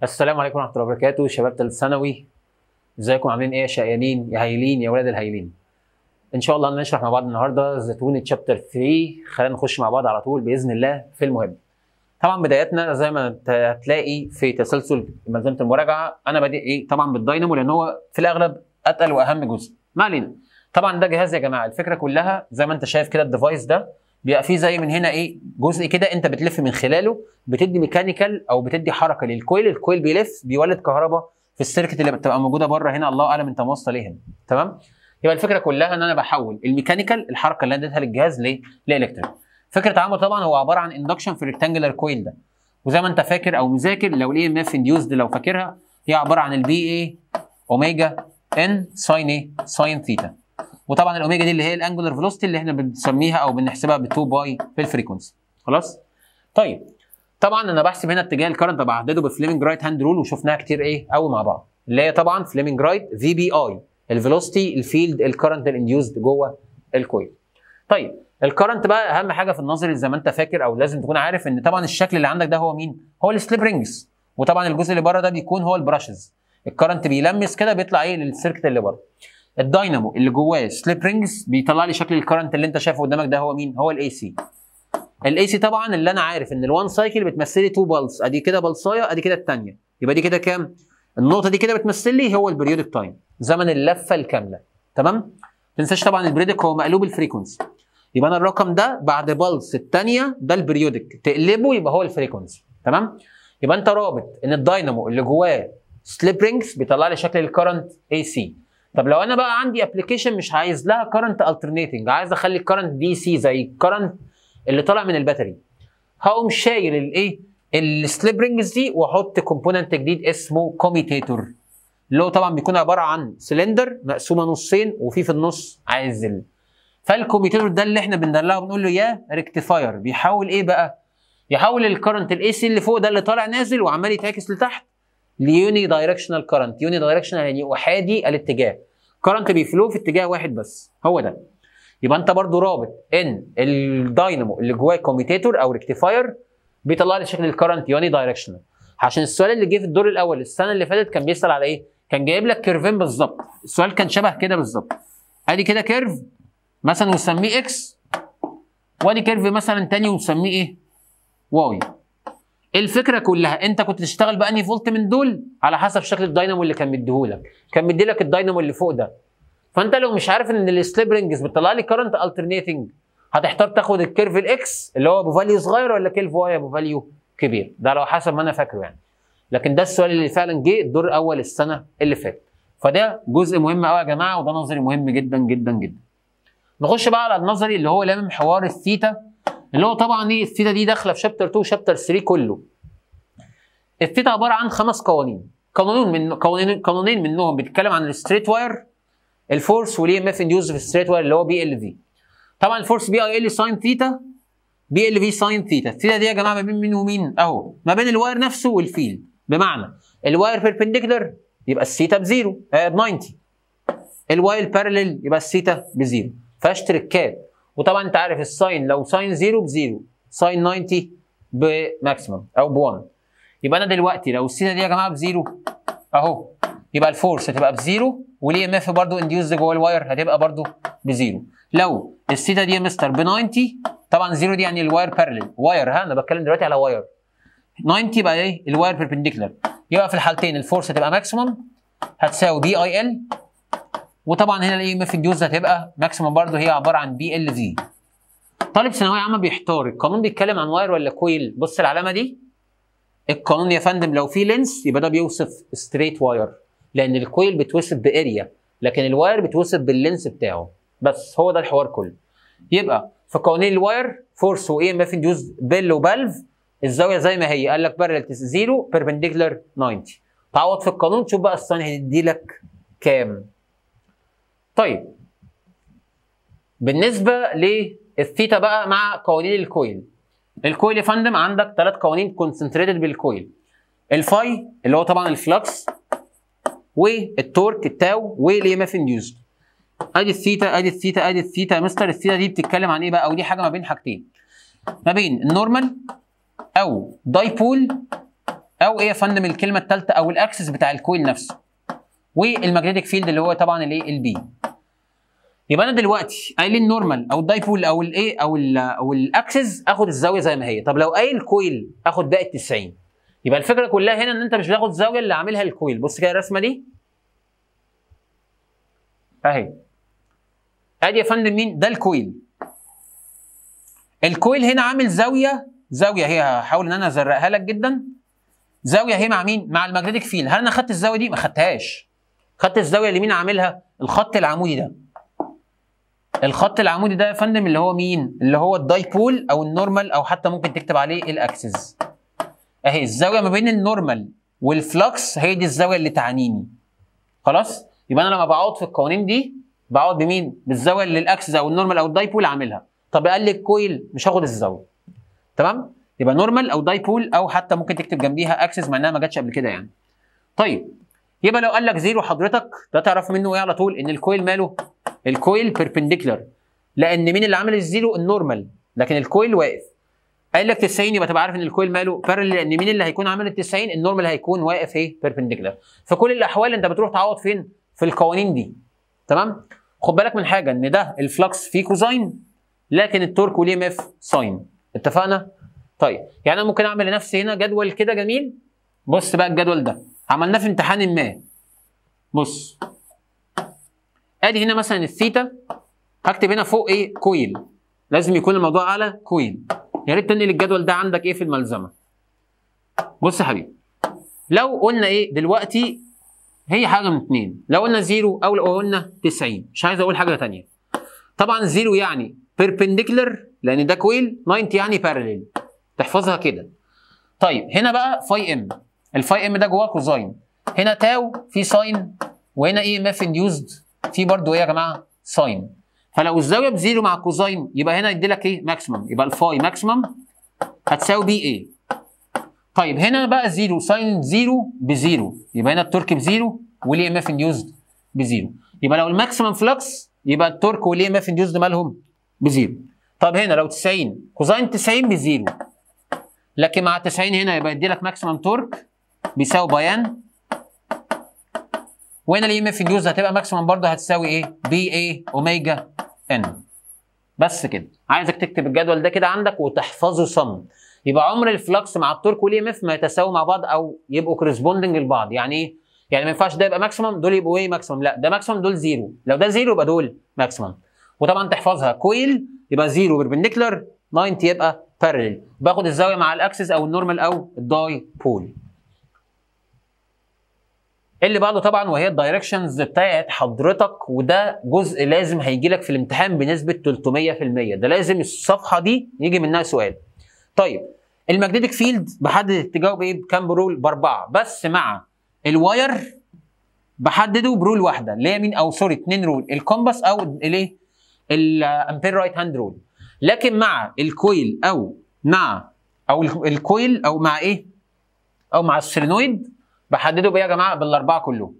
السلام عليكم ورحمه الله وبركاته شباب ثالث ثانوي ازيكم عاملين ايه يا شقيانين يا هايلين يا ولاد الهايلين ان شاء الله هنشرح مع بعض النهارده زيتون تشابتر 3 خلينا نخش مع بعض على طول باذن الله في المهم طبعا بداياتنا زي ما هتلاقي في تسلسل منظومه المراجعه انا بادئ ايه طبعا بالداينامو لان هو في الاغلب اتقل واهم جزء ما علينا طبعا ده جهاز يا جماعه الفكره كلها زي ما انت شايف كده الديفايس ده بيبقى فيه زي من هنا ايه جزء كده انت بتلف من خلاله بتدي ميكانيكال او بتدي حركه للكويل الكويل بيلف بيولد كهرباء في السيركت اللي بتبقى موجوده بره هنا الله اعلم انت موصل ايه هنا تمام يبقى الفكره كلها ان انا بحول الميكانيكال الحركه اللي انا اديتها للجهاز ليه لالكتريك فكره تعامل طبعا هو عباره عن اندكشن في الريكتانجلر كويل ده وزي ما انت فاكر او مذاكر لو الاي ام اف انديوزد لو فاكرها هي عباره عن البي اي اوميجا ان ساين ايه ساين ثيتا وطبعا الاوميجا دي اللي هي الانجولار فيلوستي اللي احنا بنسميها او بنحسبها ب 2 باي في الفريكونسي خلاص طيب طبعا انا بحسب هنا اتجاه الكرنت بحدده بفليمنج رايت هاند رول وشفناها كتير ايه قوي مع بعض اللي هي طبعا فليمنج رايت في بي اي الفيلوستي الفيلد الكرنت الانديوزد جوه الكويل طيب الكرنت بقى اهم حاجه في النظري زي ما انت فاكر او لازم تكون عارف ان طبعا الشكل اللي عندك ده هو مين هو السليب رينجز وطبعا الجزء اللي بره ده بيكون هو البراشز الكرنت بيلمس كده بيطلع ايه للسيركت اللي بره الداينامو اللي جواه سليب رينجز بيطلع لي شكل الكرنت اللي انت شايفه قدامك ده هو مين؟ هو الاي سي. الاي سي طبعا اللي انا عارف ان الوان سايكل بتمثل لي تو بلس ادي كده بلصايه ادي كده الثانيه يبقى دي كده كام؟ النقطه دي كده بتمثل لي هو البريودك تايم زمن اللفه الكامله تمام؟ ما تنساش طبعا البريودك هو مقلوب الفريكونسي يبقى انا الرقم ده بعد بلس الثانيه ده البريودك تقلبه يبقى هو الفريكونسي تمام؟ يبقى انت رابط ان الداينامو اللي جواه سليب رينجز بيطلع لي شكل الكرنت اي سي طب لو انا بقى عندي ابلكيشن مش عايز لها كرنت الترنيتنج عايز اخلي الكرنت دي سي زي الكرنت اللي طالع من الباتري هقوم شايل الايه السليب رينجز دي واحط كومبوننت جديد اسمه كوميتيتور اللي هو طبعا بيكون عباره عن سلندر مقسومه نصين وفي في النص عازل فالكوميتيتور ده اللي احنا بندلعه بنقول له يا ريكتيفاير بيحاول ايه بقى يحول الكرنت الاي سي اللي فوق ده اللي طالع نازل وعمال يتعكس لتحت ليوني دايركشنال كرنت يوني دايركشنال يعني احادي الاتجاه كرنت بيفلو في اتجاه واحد بس هو ده يبقى انت برضو رابط ان الداينامو اللي جواه كوميتيتور او ريكتيفاير بيطلع لي شكل الكرنت يوني دايركشنال عشان السؤال اللي جه في الدور الاول السنه اللي فاتت كان بيسال على ايه كان جايب لك كيرفين بالظبط السؤال كان شبه كده بالظبط ادي كده كيرف مثلا وسميه اكس وادي كيرف مثلا تاني ونسميه ايه واي الفكره كلها انت كنت تشتغل بانهي فولت من دول على حسب شكل الداينامو اللي كان مديهولك كان مديلك الداينامو اللي فوق ده فانت لو مش عارف ان السليب رينجز بتطلع لي كرنت الترنيتنج هتحتار تاخد الكيرف الاكس اللي هو بفاليو صغير ولا كيرف واي بفاليو كبير ده لو حسب ما انا فاكره يعني لكن ده السؤال اللي فعلا جه الدور اول السنه اللي فاتت فده جزء مهم قوي يا جماعه وده نظري مهم جدا جدا جدا نخش بقى على النظري اللي هو لامم حوار الثيتا اللي هو طبعا ايه الثيتا دي داخله في شابتر 2 وشابتر 3 كله الثيتا عباره عن خمس قوانين قانون من قوانين قانونين منهم بيتكلم عن الستريت واير الفورس وليه اف انديوز في الستريت واير اللي هو بي ال في طبعا الفورس بي اي ال ساين ثيتا بي ال في ساين ثيتا الثيتا دي يا جماعه ما بين مين ومين اهو ما بين الواير نفسه والفيلد بمعنى الواير بيربنديكولار يبقى الثيتا بزيرو آه ب 90 الواير بارلل يبقى الثيتا بزيرو فيهاش تريكات وطبعا انت عارف الساين لو ساين 0 بزيرو ساين 90 بماكسيمم او ب1 يبقى انا دلوقتي لو السينا دي يا جماعه بزيرو اهو يبقى الفورس هتبقى بزيرو والاي ام اف برضه انديوز جوه الواير هتبقى برضه بزيرو لو السيتا دي يا مستر ب 90 طبعا زيرو دي يعني الواير بارلل واير ها انا بتكلم دلوقتي على واير 90 يبقى ايه الواير بيربنديكولار يبقى في الحالتين الفورس هتبقى ماكسيمم هتساوي بي اي ال وطبعا هنا الاي ام اف انديوز هتبقى ماكسيمم برضه هي عباره عن بي ال في طالب ثانويه عامه بيحتار القانون بيتكلم عن واير ولا كويل بص العلامه دي القانون يا فندم لو في لينس يبقى ده بيوصف ستريت واير لان الكويل بتوصف باريا لكن الواير بتوصف باللينس بتاعه بس هو ده الحوار كله يبقى في قوانين الواير فورس واي ام اف انديوز بيل وبالف الزاويه زي ما هي قال لك بارل زيرو بيربنديكولار 90 تعوض في القانون تشوف بقى الصن هيدي لك كام طيب بالنسبه للثيتا بقى مع قوانين الكويل الكويل يا فندم عندك ثلاث قوانين كونسنتريتد بالكويل الفاي اللي هو طبعا الفلكس والتورك التاو ما اف انديوزد ادي الثيتا ادي الثيتا ادي الثيتا يا مستر الثيتا دي بتتكلم عن ايه بقى او دي حاجه ما بين حاجتين ما بين النورمال او دايبول او ايه يا فندم الكلمه الثالثه او الاكسس بتاع الكويل نفسه والماجنتيك فيلد اللي هو طبعا الايه البي يبقى انا دلوقتي قايل النورمال او الدايبول او الايه او الـ او الاكسس اخد الزاويه زي ما هي طب لو قايل كويل اخد باقي ال 90 يبقى الفكره كلها هنا ان انت مش بتاخد الزاويه اللي عاملها الكويل بص كده الرسمه دي اهي ادي يا فندم مين ده الكويل الكويل هنا عامل زاويه زاويه هي هحاول ان انا ازرقها لك جدا زاويه هي مع مين مع الماجنتيك فيل هل انا خدت الزاويه دي ما خدتهاش خدت الزاويه اللي مين عاملها الخط العمودي ده الخط العمودي ده يا فندم اللي هو مين؟ اللي هو الدايبول او النورمال او حتى ممكن تكتب عليه الاكسس. اهي الزاويه ما بين النورمال والفلكس هي دي الزاويه اللي تعنيني. خلاص؟ يبقى انا لما بقعد في القوانين دي بقعد بمين؟ بالزاويه اللي الاكسس او النورمال او الدايبول عاملها. طب قال لي الكويل مش هاخد الزاويه. تمام؟ يبقى نورمال او دايبول او حتى ممكن تكتب جنبيها اكسس مع انها ما جاتش قبل كده يعني. طيب يبقى لو قال لك زيرو حضرتك ده تعرف منه ايه على طول؟ ان الكويل ماله؟ الكويل بيربنديكولار لان مين اللي عمل الزيرو النورمال لكن الكويل واقف قال لك 90 يبقى تبقى عارف ان الكويل ماله بارلل لان مين اللي هيكون عامل ال 90 النورمال هيكون واقف ايه بيربنديكولار في كل الاحوال انت بتروح تعوض فين في القوانين دي تمام خد بالك من حاجه ان ده الفلكس فيه كوزاين لكن التورك وليه مف ساين اتفقنا طيب يعني انا ممكن اعمل لنفسي هنا جدول كده جميل بص بقى الجدول ده عملناه في امتحان ما بص ادي هنا مثلا الثيتا هكتب هنا فوق ايه كويل لازم يكون الموضوع على كويل يا ريت تنقل الجدول ده عندك ايه في الملزمه بص يا حبيبي لو قلنا ايه دلوقتي هي حاجه من اتنين لو قلنا زيرو او لو قلنا 90 مش عايز اقول حاجه ثانيه طبعا زيرو يعني perpendicular لان ده كويل 90 يعني parallel تحفظها كده طيب هنا بقى فاي ام الفاي ام ده جواه كوزاين هنا تاو في ساين وهنا ايه ماف انديوزد في برضو ايه يا جماعه ساين فلو الزاويه بزيرو مع كوزاين يبقى هنا يدي لك ايه ماكسيمم يبقى الفاي ماكسيمم هتساوي بي ايه طيب هنا بقى زيرو ساين زيرو بزيرو يبقى هنا التورك بزيرو والاي ام اف انديوزد بزيرو يبقى لو الماكسيمم فلكس يبقى التورك والاي ام اف انديوزد مالهم بزيرو طب هنا لو 90 كوزاين 90 بزيرو لكن مع 90 هنا يبقى يدي لك ماكسيمم تورك بيساوي بيان وهنا ام اف ديوز هتبقى ماكسيمم برضه هتساوي ايه؟ بي ايه اوميجا ان بس كده عايزك تكتب الجدول ده كده عندك وتحفظه صم يبقى عمر الفلكس مع التورك ام اف e ما يتساووا مع بعض او يبقوا كورسبوندنج لبعض يعني ايه؟ يعني ما ينفعش ده يبقى ماكسيمم دول يبقوا ايه ماكسيمم لا ده ماكسيمم دول زيرو لو ده زيرو يبقى دول ماكسيمم وطبعا تحفظها كويل يبقى زيرو بربنديكلر 90 يبقى بارلل باخد الزاويه مع الاكسس او النورمال او الداي بول اللي بعده طبعا وهي الدايركشنز بتاعت حضرتك وده جزء لازم هيجي لك في الامتحان بنسبه 300% ده لازم الصفحه دي يجي منها سؤال طيب الماجنتيك فيلد بحدد اتجاهه بايه بكام برول باربعه بس مع الواير بحدده برول واحده اللي هي مين او سوري اثنين رول الكومباس او الايه الامبير رايت هاند رول لكن مع الكويل او مع او الكويل او مع ايه او مع السيلينويد بحدده بايه يا جماعه بالاربعه كلهم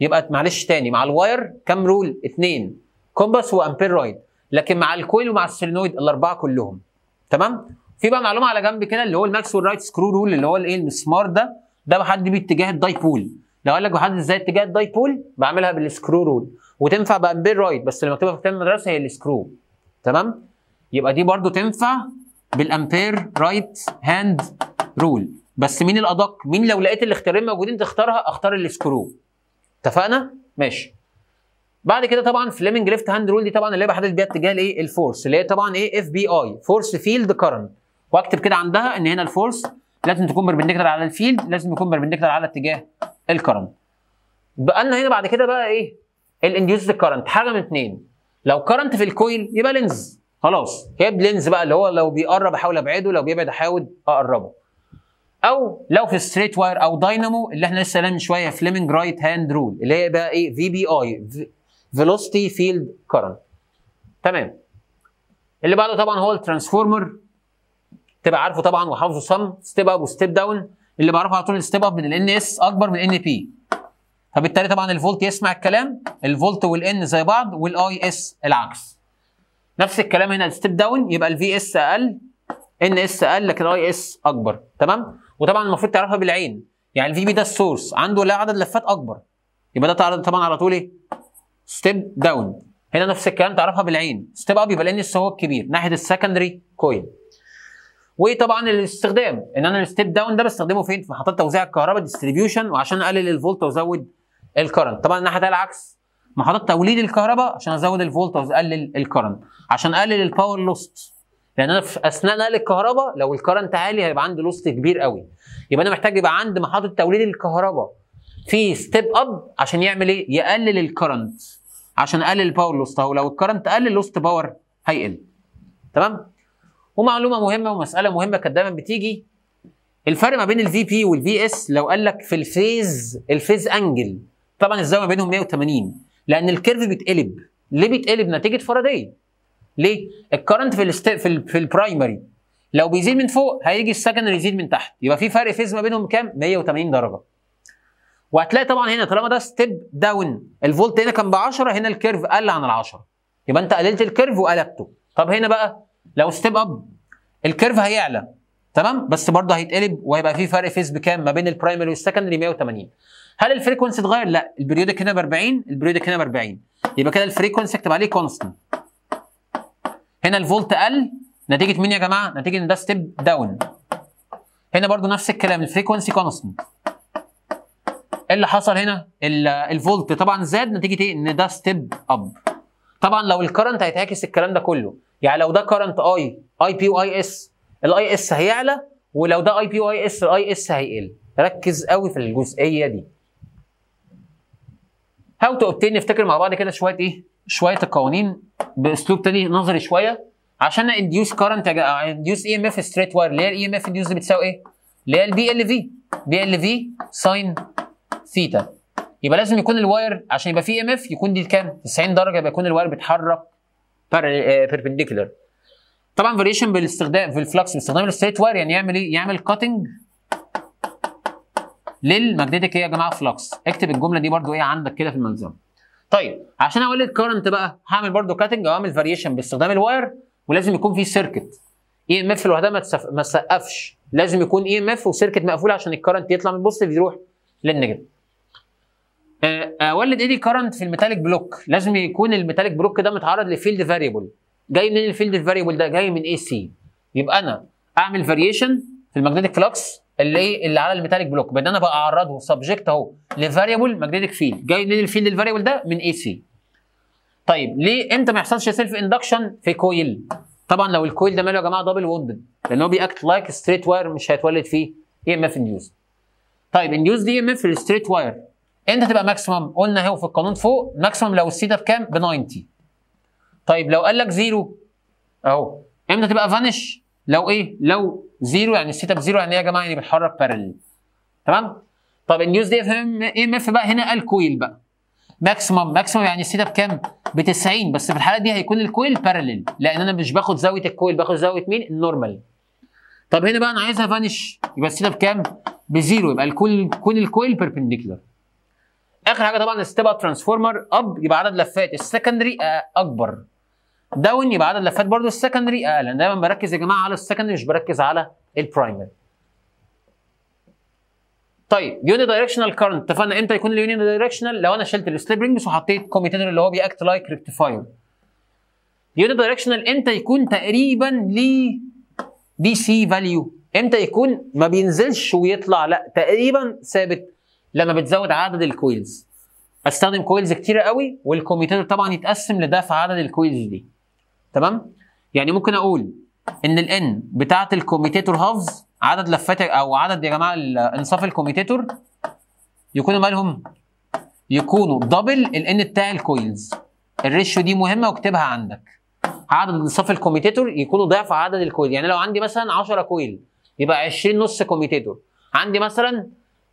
يبقى معلش تاني مع الواير كام رول اثنين كومباس وامبيرويد لكن مع الكويل ومع السولينويد الاربعه كلهم تمام في بقى معلومه على جنب كده اللي هو الماكس والرايت سكرو رول اللي هو الايه المسمار ده ده بحدد بيه اتجاه الدايبول لو قال لك بحدد ازاي اتجاه الدايبول بعملها بالسكرو رول وتنفع بامبيرويد بس اللي مكتوبه في المدرسه هي السكرو تمام يبقى دي برضو تنفع بالامبير رايت هاند رول بس مين الادق مين لو لقيت الاختيارين موجودين تختارها اختار السكرو اتفقنا ماشي بعد كده طبعا فليمنج ليفت هاند رول دي طبعا اللي هي بحدد بيها اتجاه الايه الفورس اللي هي طبعا ايه اف بي اي فورس فيلد كرنت واكتب كده عندها ان هنا الفورس لازم تكون بربنديكتر على الفيلد لازم يكون بربنديكتر على اتجاه الكرنت بقى لنا هنا بعد كده بقى ايه الانديوسد كرنت حاجه من اثنين لو كرنت في الكويل يبقى لينز خلاص هي لينز بقى اللي هو لو بيقرب احاول ابعده لو بيبعد احاول اقربه او لو في ستريت واير او داينامو اللي احنا لسه من شويه فليمنج رايت هاند رول اللي هي بقى ايه في بي اي فيلوسيتي فيلد كرنت تمام اللي بعده طبعا هو الترانسفورمر تبقى عارفه طبعا وحافظه صم ستيب اب وستيب داون اللي بعرفه على طول الستيب اب من الان اس اكبر من الان بي فبالتالي طبعا الفولت يسمع الكلام الفولت والان زي بعض والاي اس العكس نفس الكلام هنا الستيب داون يبقى الفي اس اقل ان اس اقل لكن الاي اس اكبر تمام وطبعا المفروض تعرفها بالعين يعني الفي بي ده السورس عنده لا عدد لفات اكبر يبقى ده تعرض طبعا على طول ايه ستيب داون هنا نفس الكلام تعرفها بالعين ستيب اب يبقى لان هو الكبير ناحيه السكندري كويل وطبعا الاستخدام ان انا الستيب داون ده بستخدمه فين في محطات توزيع الكهرباء ديستريبيوشن وعشان اقلل الفولت وازود الكرنت طبعا الناحيه العكس محطات توليد الكهرباء عشان ازود الفولت واقلل الكرنت عشان اقلل الباور لوست لان يعني انا في اثناء نقل الكهرباء لو الكرنت عالي هيبقى عندي لوست كبير قوي يبقى انا محتاج يبقى عندي محطه توليد الكهرباء في ستيب اب عشان يعمل ايه؟ يقلل الكرنت عشان اقلل الباور لوست اهو لو الكرنت قلل اللوست باور هيقل تمام؟ ومعلومه مهمه ومساله مهمه كانت دايما بتيجي الفرق ما بين الفي بي والفي اس لو قال لك في الفيز الفيز انجل طبعا الزاويه ما بينهم 180 لان الكيرف بيتقلب ليه بيتقلب نتيجه فاراداي ليه؟ الكرنت في الست... في, ال... في البرايمري لو بيزيد من فوق هيجي السكندري يزيد من تحت يبقى في فرق فيز ما بينهم كام؟ 180 درجه. وهتلاقي طبعا هنا طالما ده ستيب داون الفولت هنا كان ب 10 هنا الكيرف قل عن ال 10 يبقى انت قللت الكيرف وقلبته. طب هنا بقى لو ستيب اب الكيرف هيعلى تمام بس برضه هيتقلب وهيبقى في فرق فيز بكام ما بين البرايمري والسكندري 180 هل الفريكونسي اتغير لا البريودك هنا ب 40 البريودك هنا ب 40 يبقى كده الفريكونسي اكتب عليه كونستنت هنا الفولت قل نتيجه مين يا جماعه؟ نتيجه ان ده ستيب داون هنا برضو نفس الكلام الفريكونسي كونستنت ايه اللي حصل هنا؟ الفولت طبعا زاد نتيجه ايه؟ ان ده ستيب اب طبعا لو الكرنت هيتعكس الكلام ده كله يعني لو ده كرنت اي اي بي واي اس الاي اس هيعلى ولو ده اي بي واي اس الاي اس هيقل ركز قوي في الجزئيه دي هاو تو اوبتين نفتكر مع بعض كده شويه ايه شويه القوانين باسلوب تاني نظري شويه عشان انديوس كارنت انديوس اي ام اف ستريت واير اللي هي الاي ام اف انديوس بتساوي ايه؟ اللي هي البي ال في بي ال في ساين ثيتا يبقى لازم يكون الواير عشان يبقى فيه ام e اف يكون دي كام؟ 90 درجه يبقى يكون الواير بيتحرك بيربنديكولار آه، طبعا فاريشن بالاستخدام في الفلكس باستخدام الستريت واير يعني يعمل ايه؟ يعمل كاتنج للماجنتيك ايه يا جماعه فلكس اكتب الجمله دي برده ايه عندك كده في الملزمه طيب عشان اولد كارنت بقى هعمل برضو كاتنج او اعمل فاريشن باستخدام الواير ولازم يكون في سيركت اي ام اف لوحدها ما ما تسقفش لازم يكون اي ام اف وسيركت مقفول عشان الكرنت يطلع من البوزيتيف يروح للنيجاتيف اولد آه، آه، ايدي كرنت في الميتاليك بلوك لازم يكون الميتاليك بلوك ده متعرض لفيلد فاريبل جاي منين الفيلد فاريبل ده جاي من اي سي يبقى انا اعمل فاريشن في الماجنتيك فلكس اللي ايه اللي على الميتاليك بلوك بان انا بعرضه سبجكت اهو لفاريبل ماجنتيك فيلد جاي منين الفيلد الفاريبل ده من اي سي طيب ليه امتى ما يحصلش سيلف اندكشن في كويل طبعا لو الكويل ده ماله يا جماعه دبل وندد لان هو بياكت لايك ستريت واير مش هيتولد فيه اي ام اف انديوز طيب انديوز دي ام اف الستريت واير امتى تبقى ماكسيمم قلنا اهو في القانون فوق ماكسيمم لو السيتا بكام ب 90 طيب لو قال لك زيرو اهو امتى تبقى فانش لو ايه لو زيرو يعني السيت اب زيرو يعني ايه يا جماعه يعني بتحرك بارلل تمام طب النيوز دي اي إيه ام اف بقى هنا الكويل بقى ماكسيمم ماكسيمم يعني السيت اب كام ب 90 بس في الحاله دي هيكون الكويل بارلل لان انا مش باخد زاويه الكويل باخد زاويه مين النورمال طب هنا بقى انا عايزها فانش يبقى السيت اب كام بزيرو يبقى الكويل كون الكويل بيربنديكولار اخر حاجه طبعا الستيب اب ترانسفورمر اب يبقى عدد لفات السكندري آه، اكبر ده واني بعد اللفات برضو السكندري اقل انا دايما بركز يا جماعه على السكندري مش بركز على البرايمري طيب يوني دايركشنال كارنت اتفقنا امتى يكون اليوني دايركشنال لو انا شلت السليب رينجز وحطيت كوميتاتور اللي هو بيأكت لايك ريكتيفاير يوني دايركشنال امتى يكون تقريبا ليه دي سي فاليو امتى يكون ما بينزلش ويطلع لا تقريبا ثابت لما بتزود عدد الكويلز استخدم كويلز كتيره قوي والكوميتاتور طبعا يتقسم لده في عدد الكويلز دي تمام يعني ممكن اقول ان الان بتاعه الكوميتيتور هافز عدد لفات او عدد يا جماعه انصاف الكوميتيتور يكونوا مالهم يكونوا دبل الان بتاع الكويلز الريشيو دي مهمه واكتبها عندك عدد انصاف الكوميتيتور يكونوا ضعف عدد الكويل يعني لو عندي مثلا 10 كويل يبقى 20 نص كوميتيتور عندي مثلا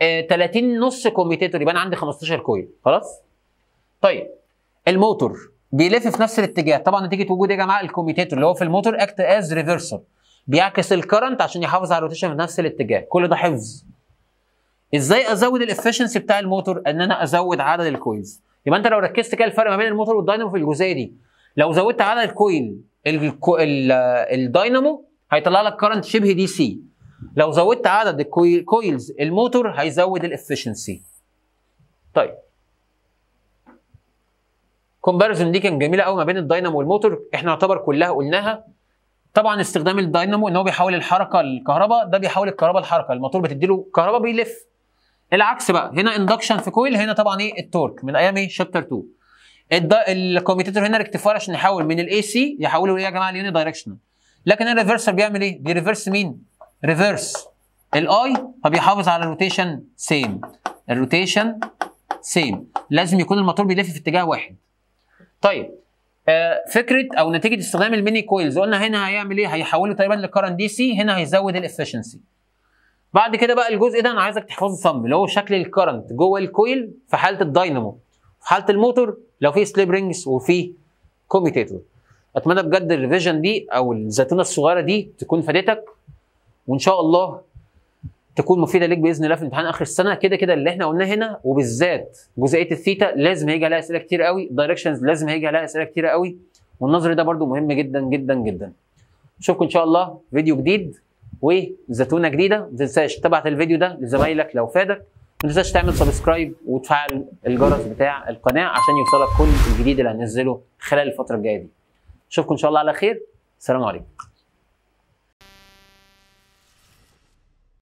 30 آه، نص كوميتيتور يبقى انا عندي 15 كويل خلاص طيب الموتور بيلف في نفس الاتجاه طبعا نتيجه وجود يا جماعه الكوميتيتور اللي هو في الموتور اكت از ريفرسر بيعكس الكرنت عشان يحافظ على الروتيشن في نفس الاتجاه كل ده حفظ ازاي ازود الافشنسي بتاع الموتور ان انا ازود عدد الكويلز يبقى انت لو ركزت كده الفرق ما بين الموتور والداينامو في الجزئيه دي لو زودت عدد الكويل الداينامو هيطلع لك كرنت شبه دي سي لو زودت عدد الكويلز الموتور هيزود الافشنسي طيب كومباريزون دي كانت جميله قوي ما بين الداينامو والموتور احنا يعتبر كلها قلناها طبعا استخدام الداينامو ان هو بيحول الحركه الكهرباء ده بيحول الكهرباء لحركه الموتور بتدي له كهرباء بيلف العكس بقى هنا اندكشن في كويل هنا طبعا ايه التورك من ايام ايه شابتر 2 الكوميتاتور هنا ريكتيفاير عشان يحول من الاي سي يحوله ايه يا جماعه اليوني دايركشنال لكن الريفرسر بيعمل ايه بيريفرس مين ريفرس الاي فبيحافظ على الروتيشن سيم الروتيشن سيم لازم يكون الموتور بيلف في اتجاه واحد طيب آه فكره او نتيجه استخدام الميني كويلز قلنا هنا هيعمل ايه؟ هيحوله تقريبا لكرنت دي سي هنا هيزود الافشنسي. بعد كده بقى الجزء ده انا عايزك تحفظه صم اللي هو شكل الكرنت جوه الكويل في حاله الداينامو في حاله الموتور لو في سليب رينجز وفي كوميتيتور. اتمنى بجد الريفيجن دي او الزيتونه الصغيره دي تكون فادتك وان شاء الله تكون مفيده ليك باذن الله في امتحان اخر السنه كده كده اللي احنا قلناه هنا وبالذات جزئيه الثيتا لازم هيجي عليها اسئله كتير قوي دايركشنز لازم هيجي عليها اسئله كتير قوي والنظر ده برده مهم جدا جدا جدا نشوفكم ان شاء الله فيديو جديد وزتونه جديده ما تنساش تبعت الفيديو ده لزمايلك لو فادك ما تنساش تعمل سبسكرايب وتفعل الجرس بتاع القناه عشان يوصلك كل الجديد اللي هنزله خلال الفتره الجايه دي اشوفكم ان شاء الله على خير سلام عليكم